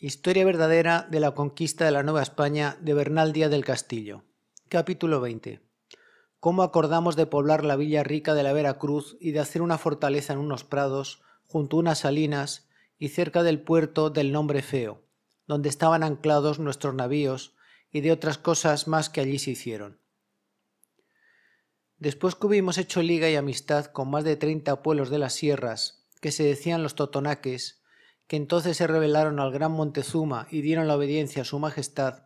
Historia verdadera de la conquista de la Nueva España de Bernal Díaz del Castillo. Capítulo 20. Cómo acordamos de poblar la villa rica de la Veracruz y de hacer una fortaleza en unos prados, junto a unas salinas y cerca del puerto del nombre feo, donde estaban anclados nuestros navíos y de otras cosas más que allí se hicieron. Después que hubimos hecho liga y amistad con más de treinta pueblos de las sierras, que se decían los totonaques, que entonces se rebelaron al gran Montezuma y dieron la obediencia a su majestad,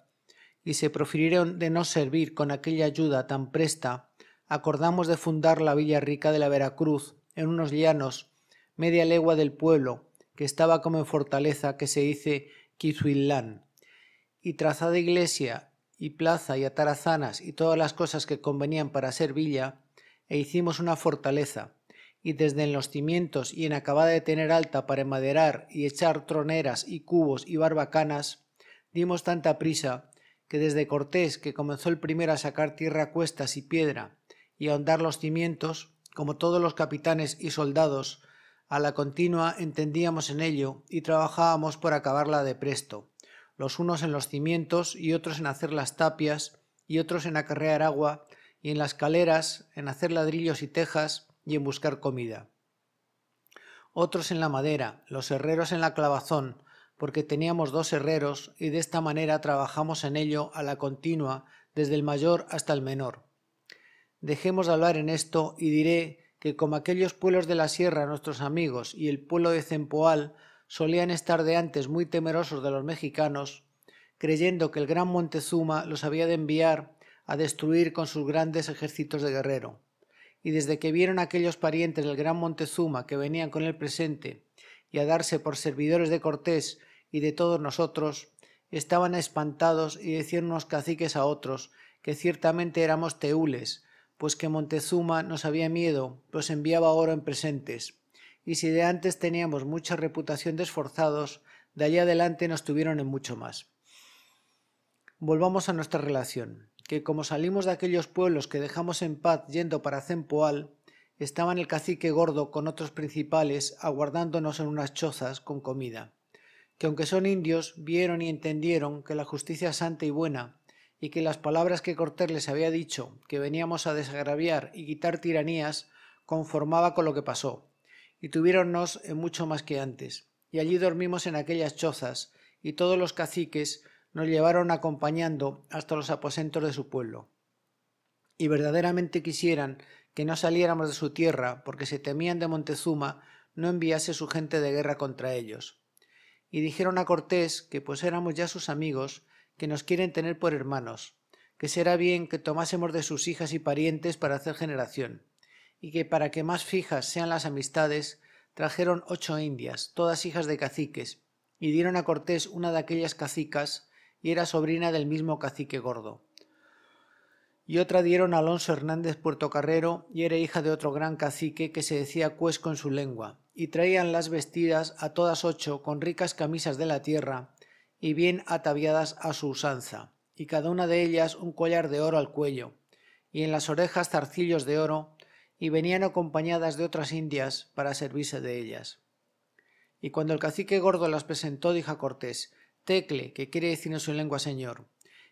y se profirieron de no servir con aquella ayuda tan presta, acordamos de fundar la Villa Rica de la Veracruz en unos llanos, media legua del pueblo, que estaba como en fortaleza que se dice Quizuilán, y trazada iglesia y plaza y atarazanas y todas las cosas que convenían para ser villa, e hicimos una fortaleza, y desde en los cimientos y en acabada de tener alta para emaderar y echar troneras y cubos y barbacanas, dimos tanta prisa que desde Cortés, que comenzó el primero a sacar tierra cuestas y piedra y a ahondar los cimientos, como todos los capitanes y soldados, a la continua entendíamos en ello y trabajábamos por acabarla de presto, los unos en los cimientos y otros en hacer las tapias y otros en acarrear agua y en las caleras, en hacer ladrillos y tejas, y en buscar comida. Otros en la madera, los herreros en la clavazón, porque teníamos dos herreros y de esta manera trabajamos en ello a la continua desde el mayor hasta el menor. Dejemos de hablar en esto y diré que como aquellos pueblos de la sierra nuestros amigos y el pueblo de Cempoal solían estar de antes muy temerosos de los mexicanos, creyendo que el gran Montezuma los había de enviar a destruir con sus grandes ejércitos de guerrero. Y desde que vieron aquellos parientes del gran Montezuma que venían con el presente y a darse por servidores de Cortés y de todos nosotros, estaban espantados y decían unos caciques a otros que ciertamente éramos teules, pues que Montezuma nos había miedo, pues enviaba oro en presentes. Y si de antes teníamos mucha reputación de esforzados, de allí adelante nos tuvieron en mucho más. Volvamos a nuestra relación que como salimos de aquellos pueblos que dejamos en paz yendo para Cempoal estaban el cacique gordo con otros principales aguardándonos en unas chozas con comida, que aunque son indios, vieron y entendieron que la justicia es santa y buena, y que las palabras que Cortés les había dicho, que veníamos a desagraviar y quitar tiranías, conformaba con lo que pasó, y tuviéronnos en mucho más que antes, y allí dormimos en aquellas chozas, y todos los caciques nos llevaron acompañando hasta los aposentos de su pueblo. Y verdaderamente quisieran que no saliéramos de su tierra, porque se temían de Montezuma no enviase su gente de guerra contra ellos. Y dijeron a Cortés que pues éramos ya sus amigos, que nos quieren tener por hermanos, que será bien que tomásemos de sus hijas y parientes para hacer generación, y que para que más fijas sean las amistades, trajeron ocho indias, todas hijas de caciques, y dieron a Cortés una de aquellas cacicas y era sobrina del mismo cacique gordo. Y otra dieron Alonso Hernández Puertocarrero y era hija de otro gran cacique que se decía cuesco en su lengua, y traían las vestidas a todas ocho con ricas camisas de la tierra y bien ataviadas a su usanza, y cada una de ellas un collar de oro al cuello, y en las orejas zarcillos de oro, y venían acompañadas de otras indias para servirse de ellas. Y cuando el cacique gordo las presentó, dijo a Cortés, Tecle, que quiere decir en su lengua señor.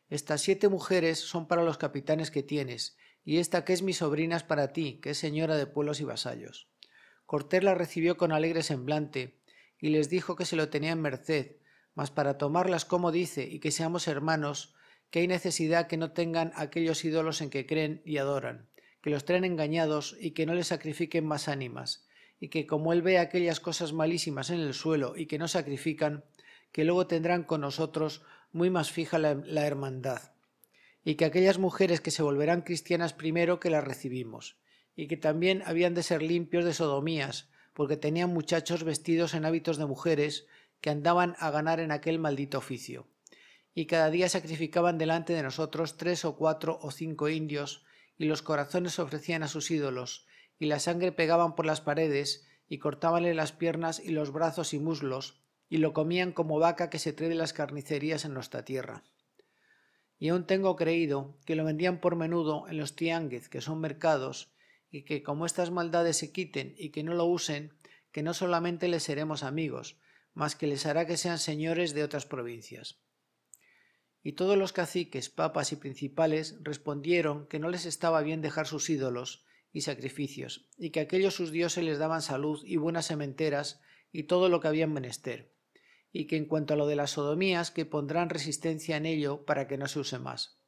Estas siete mujeres son para los capitanes que tienes, y esta que es mi sobrina es para ti, que es señora de pueblos y vasallos. Cortés la recibió con alegre semblante, y les dijo que se lo tenía en merced, mas para tomarlas como dice, y que seamos hermanos, que hay necesidad que no tengan aquellos ídolos en que creen y adoran, que los traen engañados y que no les sacrifiquen más ánimas, y que como él ve aquellas cosas malísimas en el suelo y que no sacrifican, que luego tendrán con nosotros muy más fija la, hermandad, y que aquellas mujeres que se volverán cristianas primero que las recibimos, y que también habían de ser limpios de sodomías, porque tenían muchachos vestidos en hábitos de mujeres que andaban a ganar en aquel maldito oficio. Y cada día sacrificaban delante de nosotros tres o cuatro o cinco indios, y los corazones ofrecían a sus ídolos, y la sangre pegaban por las paredes, y cortábanle las piernas y los brazos y muslos, y lo comían como vaca que se trae de las carnicerías en nuestra tierra. Y aún tengo creído que lo vendían por menudo en los tianguis, que son mercados, y que como estas maldades se quiten y que no lo usen, que no solamente les seremos amigos, mas que les hará que sean señores de otras provincias. Y todos los caciques, papas y principales respondieron que no les estaba bien dejar sus ídolos y sacrificios, y que aquellos sus dioses les daban salud y buenas sementeras y todo lo que habían menester, y que en cuanto a lo de las sodomías, que pondrán resistencia en ello para que no se use más.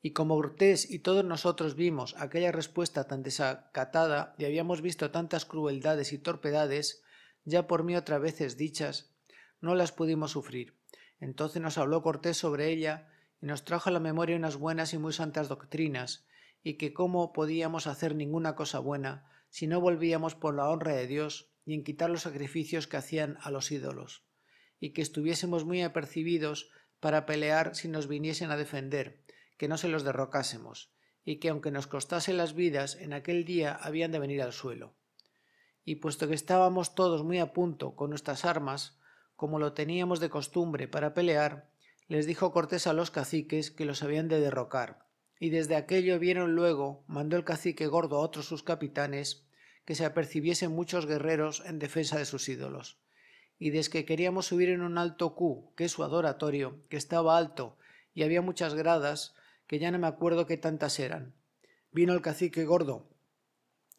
Y como Cortés y todos nosotros vimos aquella respuesta tan desacatada y habíamos visto tantas crueldades y torpedades, ya por mí otra veces dichas, no las pudimos sufrir. Entonces nos habló Cortés sobre ella y nos trajo a la memoria unas buenas y muy santas doctrinas, y que cómo podíamos hacer ninguna cosa buena si no volvíamos por la honra de Dios y en quitar los sacrificios que hacían a los ídolos, y que estuviésemos muy apercibidos para pelear si nos viniesen a defender, que no se los derrocásemos, y que aunque nos costase las vidas, en aquel día habían de venir al suelo. Y puesto que estábamos todos muy a punto con nuestras armas, como lo teníamos de costumbre para pelear, les dijo Cortés a los caciques que los habían de derrocar, y desde aquello vieron luego, mandó el cacique gordo a otros sus capitanes, que se apercibiesen muchos guerreros en defensa de sus ídolos. Y desde que queríamos subir en un alto cu, que es su adoratorio, que estaba alto y había muchas gradas, que ya no me acuerdo qué tantas eran. Vino el cacique gordo,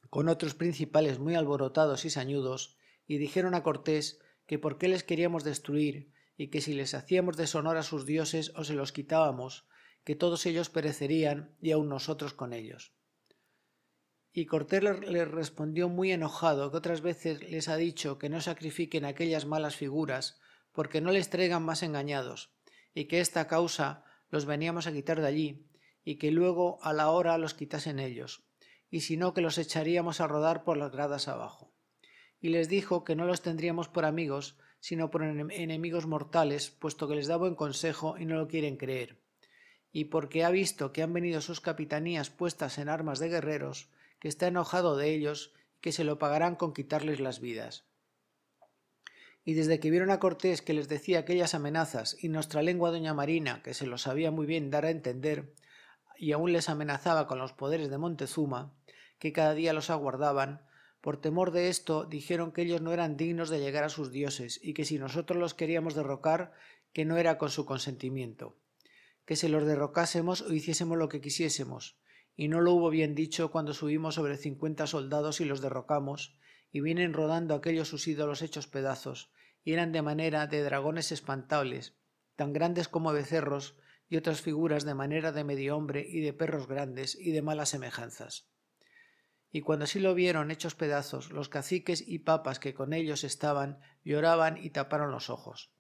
con otros principales muy alborotados y sañudos, y dijeron a Cortés que por qué les queríamos destruir, y que si les hacíamos deshonor a sus dioses o se los quitábamos, que todos ellos perecerían y aun nosotros con ellos. Y Cortés les respondió muy enojado que otras veces les ha dicho que no sacrifiquen aquellas malas figuras, porque no les traigan más engañados, y que esta causa los veníamos a quitar de allí, y que luego a la hora los quitasen ellos, y si no que los echaríamos a rodar por las gradas abajo. Y les dijo que no los tendríamos por amigos, sino por enemigos mortales, puesto que les da buen consejo y no lo quieren creer. Y porque ha visto que han venido sus capitanías puestas en armas de guerreros, que está enojado de ellos, y que se lo pagarán con quitarles las vidas. Y desde que vieron a Cortés que les decía aquellas amenazas y nuestra lengua doña Marina, que se lo sabía muy bien dar a entender, y aún les amenazaba con los poderes de Montezuma, que cada día los aguardaban, por temor de esto dijeron que ellos no eran dignos de llegar a sus dioses y que si nosotros los queríamos derrocar, que no era con su consentimiento, que se los derrocásemos o hiciésemos lo que quisiésemos, y no lo hubo bien dicho cuando subimos sobre cincuenta soldados y los derrocamos, y vienen rodando aquellos sus ídolos hechos pedazos, y eran de manera de dragones espantables, tan grandes como becerros, y otras figuras de manera de medio hombre y de perros grandes y de malas semejanzas. Y cuando así lo vieron hechos pedazos, los caciques y papas que con ellos estaban lloraban y taparon los ojos.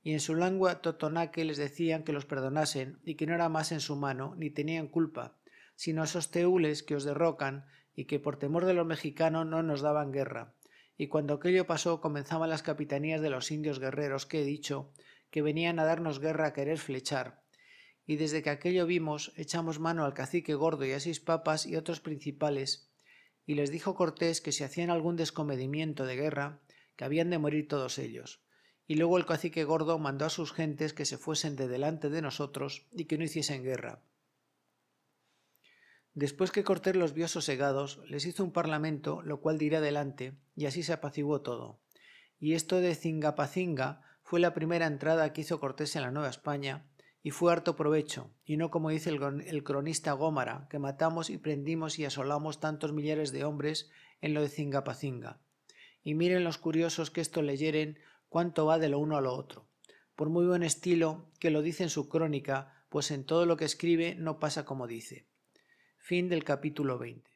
Y en su lengua totonaque les decían que los perdonasen y que no era más en su mano, ni tenían culpa, sino a esos teules que os derrocan y que por temor de los mexicanos no nos daban guerra. Y cuando aquello pasó comenzaban las capitanías de los indios guerreros que he dicho, que venían a darnos guerra a querer flechar. Y desde que aquello vimos, echamos mano al cacique gordo y a seis papas y otros principales, y les dijo Cortés que si hacían algún descomedimiento de guerra, que habían de morir todos ellos. Y luego el cacique gordo mandó a sus gentes que se fuesen de delante de nosotros y que no hiciesen guerra. Después que Cortés los vio sosegados, les hizo un parlamento, lo cual diré adelante, y así se apaciguó todo. Y esto de Cingapacinga fue la primera entrada que hizo Cortés en la Nueva España, y fue harto provecho, y no como dice el, cronista Gómara, que matamos y prendimos y asolamos tantos millares de hombres en lo de Cingapacinga. Y miren los curiosos que esto leyeren cuánto va de lo uno a lo otro. Por muy buen estilo que lo dice en su crónica, pues en todo lo que escribe no pasa como dice. Fin del capítulo 20.